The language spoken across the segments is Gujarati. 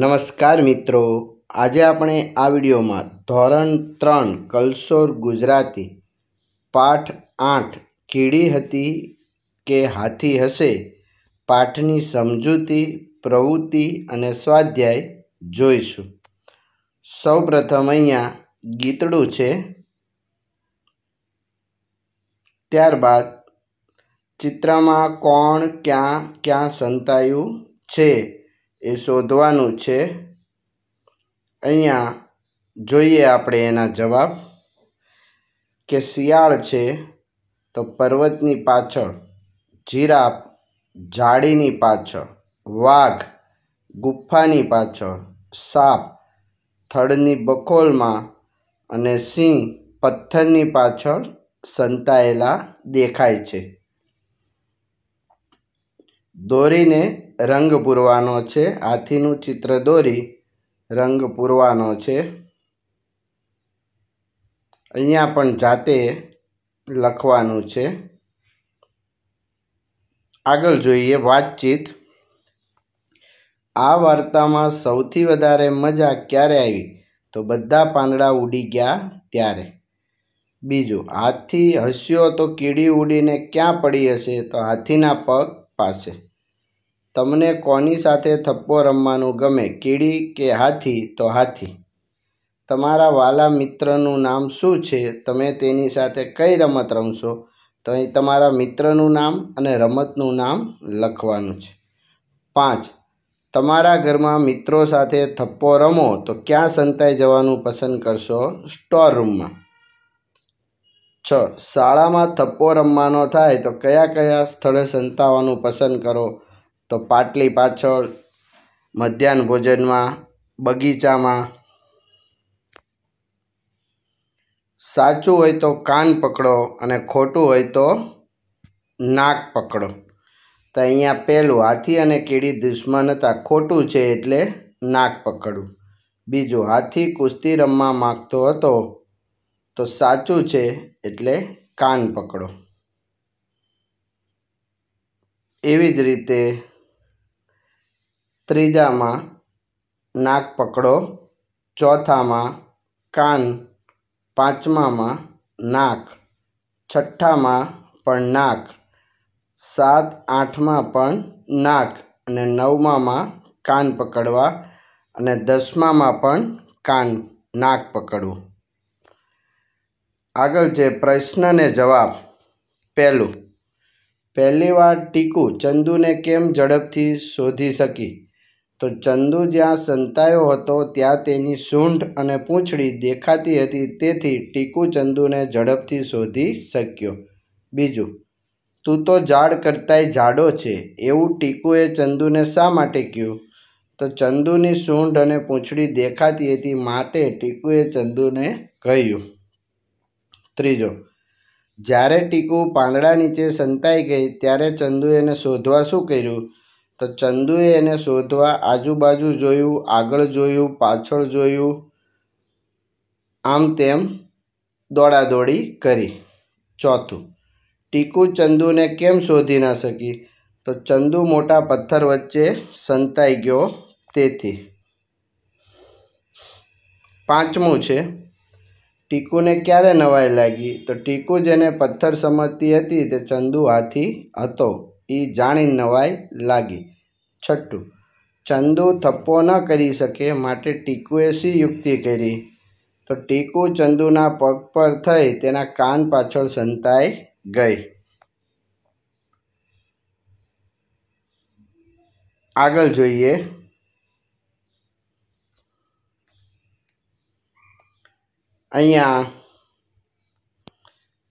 નમસ્કાર મિત્રો આજે આપણે આ વિડીયોમાં ધોરણ ત્રણ કલસોર ગુજરાતી પાઠ આઠ કીડી હતી કે હાથી હશે પાઠની સમજૂતી પ્રવૃત્તિ અને સ્વાધ્યાય જોઈશું સૌપ્રથમ અહીંયા ગીતડું છે ત્યારબાદ ચિત્રમાં કોણ ક્યાં ક્યાં સંતાયું છે એ શોધવાનું છે અહીંયા જોઈએ આપણે એના જવાબ કે શિયાળ છે તો પર્વતની પાછળ જીરાફ ઝાડીની પાછળ વાઘ ગુફાની પાછળ સાપ થડની બખોલમાં અને સિંહ પથ્થરની પાછળ સંતાયેલા દેખાય છે દોરીને રંગ પૂરવાનો છે હાથીનું ચિત્ર દોરી રંગ પૂરવાનો છે અહીંયા પણ જાતે લખવાનું છે આગળ જોઈએ વાતચીત આ વાર્તામાં સૌથી વધારે મજા ક્યારે આવી તો બધા પાંદડા ઉડી ગયા ત્યારે બીજું હાથી હસ્યો તો કીડી ઉડીને ક્યાં પડી હશે તો હાથીના પગ પાસે તમને કોની સાથે થપ્પો રમવાનું ગમે કીડી કે હાથી તો હાથી તમારા વાલા મિત્રનું નામ શું છે તમે તેની સાથે કઈ રમત રમશો તો અહીં તમારા મિત્રનું નામ અને રમતનું નામ લખવાનું છે પાંચ તમારા ઘરમાં મિત્રો સાથે થપ્પો રમો તો ક્યાં સંતાઈ જવાનું પસંદ કરશો સ્ટોર રૂમમાં છ શાળામાં થપ્પો રમવાનો થાય તો કયા કયા સ્થળે સંતાવાનું પસંદ કરો તો પાટલી પાછળ મધ્યાહન ભોજનમાં બગીચામાં સાચું હોય તો કાન પકડો અને ખોટું હોય તો નાક પકડો તો અહીંયા પહેલું હાથી અને કીડી દુશ્મન હતા ખોટું છે એટલે નાક પકડવું બીજું હાથી કુસ્તી રમવા માગતો હતો તો સાચું છે એટલે કાન પકડો એવી જ રીતે ત્રીજામાં નાક પકડો ચોથામાં કાન પાંચમામાં નાક છઠ્ઠામાં પણ નાક સાત આઠમાં પણ નાક અને નવમામાં કાન પકડવા અને દસમામાં પણ કાન નાક પકડવું આગળ છે પ્રશ્નને જવાબ પહેલું પહેલી વાર ટીકુ ચંદુને કેમ ઝડપથી શોધી શકી તો ચંદુ જ્યાં સંતાયો હતો ત્યાં તેની સૂંઢ અને પૂંછડી દેખાતી હતી તેથી ટીકુ ચંદુને ઝડપથી શોધી શક્યો બીજું તું તો ઝાડ કરતાંય જાડો છે એવું ટીકુએ ચંદુને શા માટે કહ્યું તો ચંદુની સૂંઢ અને પૂંછડી દેખાતી હતી માટે ટીકુએ ચંદુને કહ્યું ત્રીજો જ્યારે ટીકુ પાંદડા નીચે સંતાઈ ગઈ ત્યારે ચંદુએ એને શોધવા શું કર્યું તો ચંદુએ એને શોધવા આજુબાજુ જોયું આગળ જોયું પાછળ જોયું આમ તેમ દોડાદોડી કરી ચોથું ટીકુ ચંદુને કેમ શોધી ન શકી તો ચંદુ મોટા પથ્થર વચ્ચે સંતાઈ ગયો તેથી પાંચમું છે ટીકુને ક્યારે નવાઈ લાગી તો ટીકુ જેને પથ્થર સમજતી હતી તે ચંદુ હાથી હતો એ જાણી નવાઈ લાગી છઠ્ઠું ચંદુ થપ્પો ન કરી શકે માટે ટીકુએ શી યુક્તિ કરી તો ટીકુ ચંદુના પગ પર થઈ તેના કાન પાછળ સંતાઈ ગઈ આગળ જોઈએ અહીંયા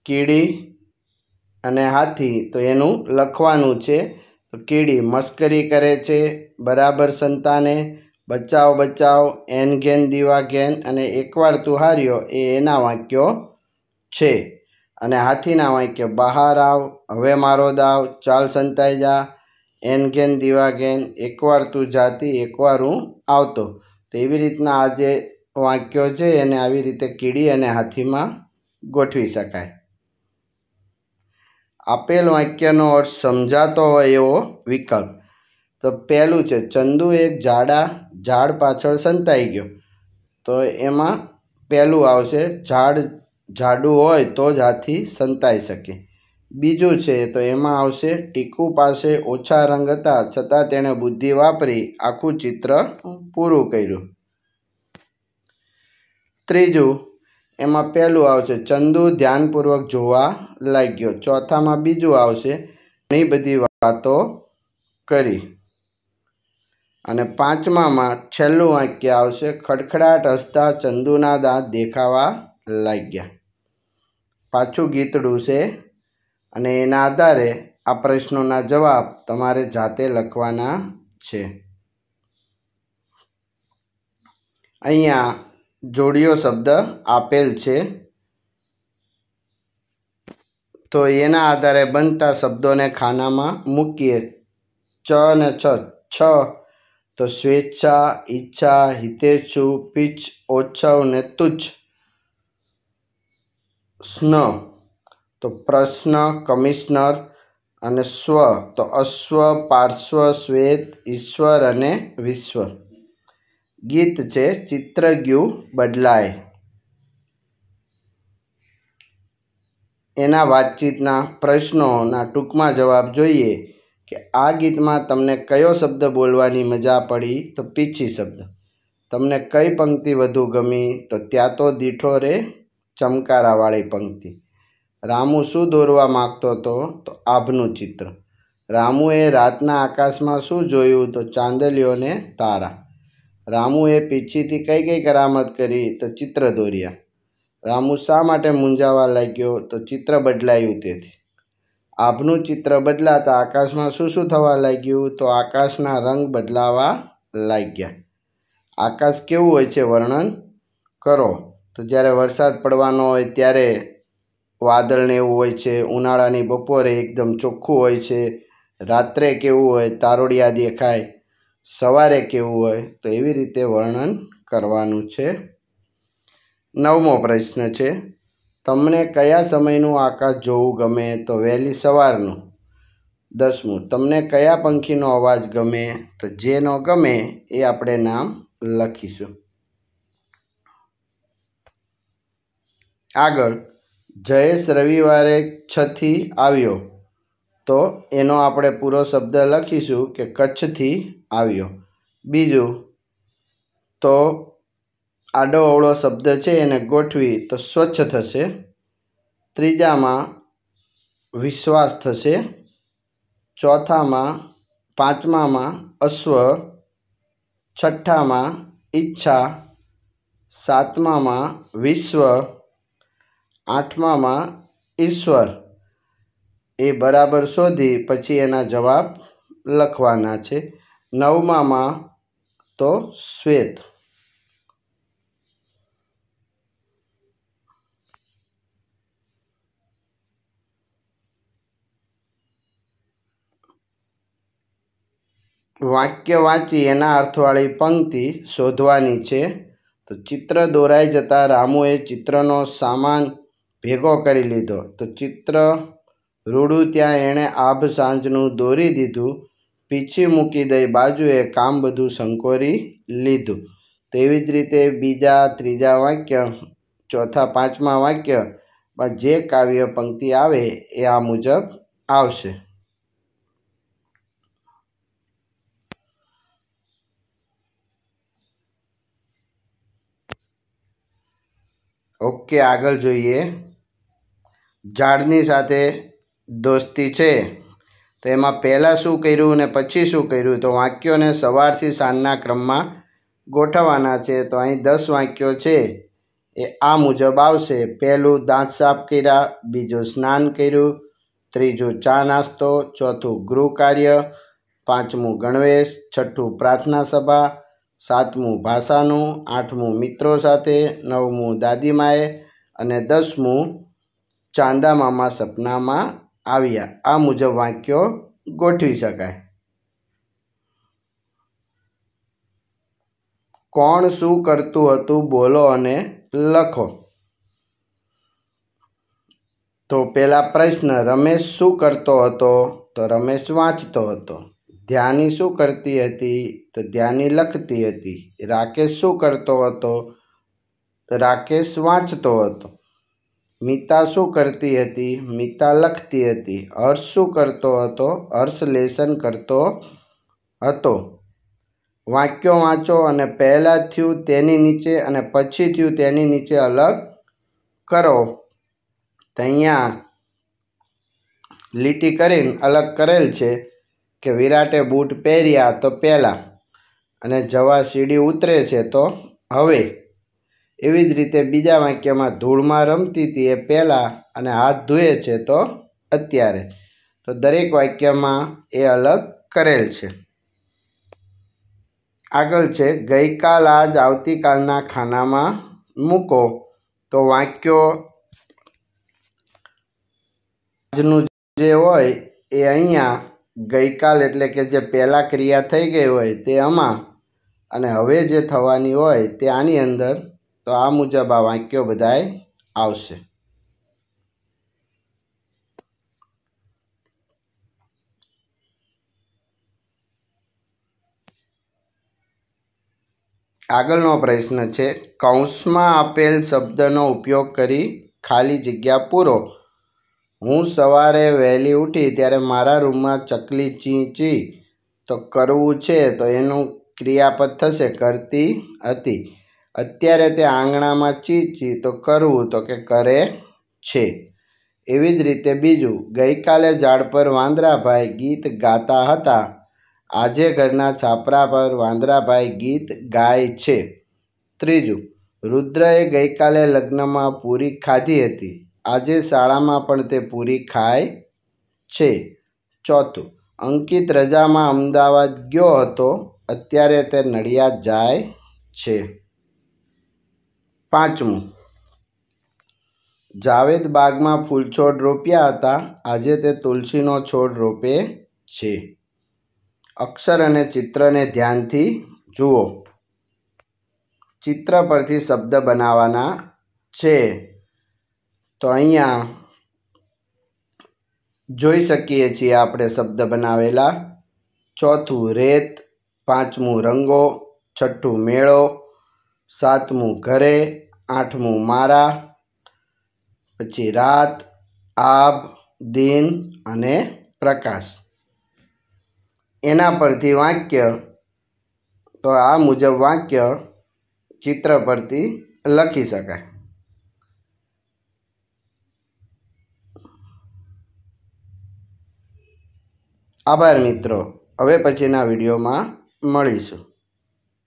કીડી અને હાથી તો એનું લખવાનું છે તો કીડી મસ્કરી કરે છે બરાબર સંતાને બચાવ બચાવ એન ઘેન દીવા ઘેન અને એકવાર તું હાર્યો એ એના વાક્યો છે અને હાથીના વાક્ય બહાર આવ હવે મારો દાવ ચાલ સંતાઈ જા એન ઘેન દીવા ઘેન એકવાર તું જાતી એકવાર હું આવતો તો એવી રીતના આ જે વાક્યો છે એને આવી રીતે કીડી અને હાથીમાં ગોઠવી શકાય આપેલ વાક્યનો અર્થ સમજાતો હોય એવો વિકલ્પ તો પહેલું છે ચંદુ એક ઝાડા ઝાડ પાછળ સંતાઈ ગયો તો એમાં પહેલું આવશે ઝાડ ઝાડું હોય તો જ હાથી સંતાઈ શકે બીજું છે તો એમાં આવશે ટીકુ પાસે ઓછા રંગ હતા છતાં તેણે બુદ્ધિ વાપરી આખું ચિત્ર પૂરું કર્યું ત્રીજું એમાં પહેલું આવશે ચંદુ ધ્યાનપૂર્વક જોવા લાગ્યો ચોથામાં બીજું આવશે ઘણી બધી વાતો કરી અને પાંચમામાં છેલ્લું વાક્ય આવશે ખડખડાટ હસતા ચંદુના દાંત દેખાવા લાગ્યા પાછું ગીતડું છે અને એના આધારે આ પ્રશ્નોના જવાબ તમારે જાતે લખવાના છે અહીંયા જોડીઓ શબ્દ આપેલ છે તો એના આધારે બનતા શબ્દોને ખાનામાં મૂકીએ ચ ને છ છ તો સ્વેચ્છા ઈચ્છા હિતેચ્છુ પીચ ઓછવ ને તુચ્છ સ્ન તો પ્રશ્ન કમિશનર અને સ્વ તો અશ્વ પાર્શ્વ શ્વેત ઈશ્વર અને વિશ્વ ગીત છે ચિત્રગ્યું બદલાય એના વાતચીતના પ્રશ્નોના ટૂંકમાં જવાબ જોઈએ કે આ ગીતમાં તમને કયો શબ્દ બોલવાની મજા પડી તો પીછી શબ્દ તમને કઈ પંક્તિ વધુ ગમી તો ત્યાં તો દીઠો રે ચમકારાવાળી પંક્તિ રામુ શું દોરવા માગતો હતો તો આભનું ચિત્ર રામુએ રાતના આકાશમાં શું જોયું તો ચાંદલીઓને તારા રામુએ પીછીથી કઈ કઈ કરામત કરી તો ચિત્ર દોર્યા રામુ શા માટે મૂંઝાવા લાગ્યો તો ચિત્ર બદલાયું તેથી આપનું ચિત્ર બદલાતા આકાશમાં શું શું થવા લાગ્યું તો આકાશના રંગ બદલાવા લાગ્યા આકાશ કેવું હોય છે વર્ણન કરો તો જ્યારે વરસાદ પડવાનો હોય ત્યારે વાદળને એવું હોય છે ઉનાળાની બપોરે એકદમ ચોખ્ખું હોય છે રાત્રે કેવું હોય તારોડિયા દેખાય સવારે કેવું હોય તો એવી રીતે વર્ણન કરવાનું છે નવમો પ્રશ્ન છે તમને કયા સમયનું આકાશ જોવું ગમે તો વહેલી સવારનું દસમું તમને કયા પંખીનો અવાજ ગમે તો જેનો ગમે એ આપણે નામ લખીશું આગળ જયેશ રવિવારે છથી આવ્યો તો એનો આપણે પૂરો શબ્દ લખીશું કે કચ્છથી આવ્યો બીજું તો આડો અવળો શબ્દ છે એને ગોઠવી તો સ્વચ્છ થશે ત્રીજામાં વિશ્વાસ થશે ચોથામાં પાંચમામાં અશ્વ છઠ્ઠામાં ઈચ્છા સાતમામાં વિશ્વ આઠમામાં ઈશ્વર એ બરાબર શોધી પછી એના જવાબ લખવાના છે નવમામાં તો શ્વેત વાક્ય વાંચી એના અર્થવાળી પંક્તિ શોધવાની છે તો ચિત્ર દોરાઈ જતાં રામુએ ચિત્રનો સામાન ભેગો કરી લીધો તો ચિત્ર રૂડું ત્યાં એણે આભ સાંજનું દોરી દીધું પીછી મૂકી દઈ બાજુએ કામ બધું સંકોરી લીધું તેવી જ રીતે બીજા ત્રીજા વાક્ય ચોથા પાંચમા વાક્યમાં જે કાવ્ય પંક્તિ આવે એ આ મુજબ આવશે ઓકે આગળ જોઈએ ઝાડની સાથે દોસ્તી છે તો એમાં પહેલાં શું કર્યું ને પછી શું કર્યું તો વાક્યોને સવારથી સાંજના ક્રમમાં ગોઠવવાના છે તો અહીં દસ વાક્યો છે એ આ મુજબ આવશે પહેલું દાંત સાફ કર્યા બીજું સ્નાન કર્યું ત્રીજું ચા નાસ્તો ચોથું ગૃહ કાર્ય પાંચમું ગણવેશ છઠ્ઠું પ્રાર્થના સભા સાતમું ભાષાનું આઠમું મિત્રો સાથે નવમું દાદીમાએ અને દસમું ચાંદા મામા સપનામાં આવ્યા આ મુજબ વાક્યો ગોઠવી શકાય કોણ શું કરતું હતું બોલો અને લખો તો પહેલા પ્રશ્ન રમેશ શું કરતો હતો તો રમેશ વાંચતો હતો ધ્યાની શું કરતી હતી તો ધ્યાની લખતી હતી રાકેશ શું કરતો હતો રાકેશ વાંચતો હતો મિતા શું કરતી હતી મિતા લખતી હતી હર્ષ શું કરતો હતો હર્ષ લેસન કરતો હતો વાક્યો વાંચો અને પહેલાં થયું તેની નીચે અને પછી થયું તેની નીચે અલગ કરો અહીંયા લીટી કરીને અલગ કરેલ છે કે વિરાટે બૂટ પહેર્યા તો પહેલાં અને જવા સીડી ઉતરે છે તો હવે એવી જ રીતે બીજા વાક્યમાં ધૂળમાં રમતી હતી એ પહેલાં અને હાથ ધોએ છે તો અત્યારે તો દરેક વાક્યમાં એ અલગ કરેલ છે આગળ છે ગઈકાલ આજ આવતીકાલના ખાનામાં મૂકો તો વાક્યો આજનું જે હોય એ અહીંયા ગઈકાલ એટલે કે જે પહેલાં ક્રિયા થઈ ગઈ હોય તે આમાં અને હવે જે થવાની હોય તે આની અંદર તો આ મુજબ આ વાક્યો બધાએ આવશે આગળનો પ્રશ્ન છે કૌંસમાં આપેલ શબ્દનો ઉપયોગ કરી ખાલી જગ્યા પૂરો હું સવારે વહેલી ઉઠી ત્યારે મારા રૂમમાં ચકલી ચીંચી તો કરવું છે તો એનું ક્રિયાપદ થશે કરતી હતી અત્યારે તે આંગણામાં ચી ચી તો કરવું તો કે કરે છે એવી જ રીતે બીજું ગઈકાલે ઝાડ પર વાંદરાભાઈ ગીત ગાતા હતા આજે ઘરના છાપરા પર વાંદરાભાઈ ગીત ગાય છે ત્રીજું રુદ્રએ ગઈકાલે લગ્નમાં પૂરી ખાધી હતી આજે શાળામાં પણ તે પૂરી ખાય છે ચોથું અંકિત રજામાં અમદાવાદ ગયો હતો અત્યારે તે નડિયાદ જાય છે પાંચમું જાવેદ બાગમાં ફૂલછોડ રોપ્યા હતા આજે તે તુલસીનો છોડ રોપે છે અક્ષર અને ચિત્રને ધ્યાનથી જુઓ ચિત્ર પરથી શબ્દ બનાવવાના છે તો અહીંયા જોઈ શકીએ છીએ આપણે શબ્દ બનાવેલા ચોથું રેત પાંચમું રંગો છઠ્ઠું મેળો સાતમું ઘરે આઠમું મારા પછી રાત આભ દિન અને પ્રકાશ એના પરથી વાક્ય તો આ મુજબ વાક્ય ચિત્ર પરથી લખી શકાય આભાર મિત્રો હવે પછીના વિડીયોમાં મળીશું